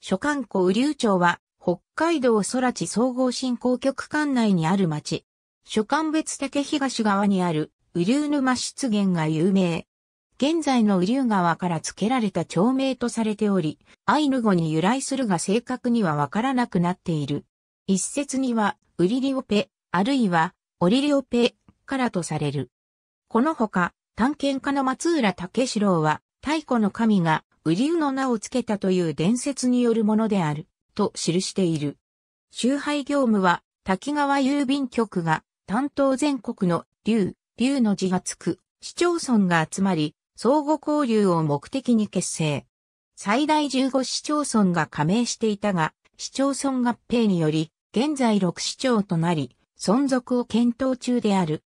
所管湖雨竜町は、北海道空地総合振興局管内にある町。所管別竹東側にある雨竜沼湿原が有名。現在の雨竜川から付けられた町名とされており、アイヌ語に由来するが正確にはわからなくなっている。一説には、ウリリオペ、あるいは、オリリオペからとされる。このほか、探検家の松浦武四郎は、太古の神が瓜生の名を付けたという伝説によるものである、と記している。集配業務は、滝川郵便局が、担当全国の、竜、竜の字がつく、市町村が集まり、相互交流を目的に結成。最大15市町村が加盟していたが、市町村合併により、現在6市町となり、存続を検討中である。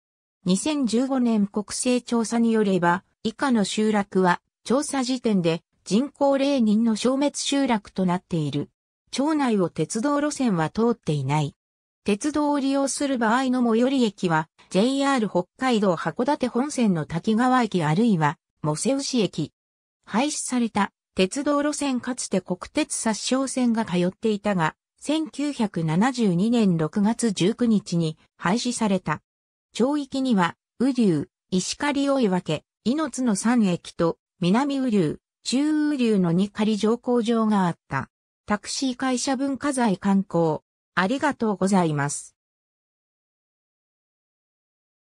2015年国勢調査によれば、以下の集落は、調査時点で人口霊人の消滅集落となっている。町内を鉄道路線は通っていない。鉄道を利用する場合の最寄り駅は JR 北海道函館本線の滝川駅あるいはモセウシ駅。廃止された鉄道路線かつて国鉄殺傷線が通っていたが、1972年6月19日に廃止された。町域には、雨竜、石狩追分、猪津の3駅と南雨竜、中雨流のに仮乗降場があった。タクシー会社文化財観光。ありがとうございます。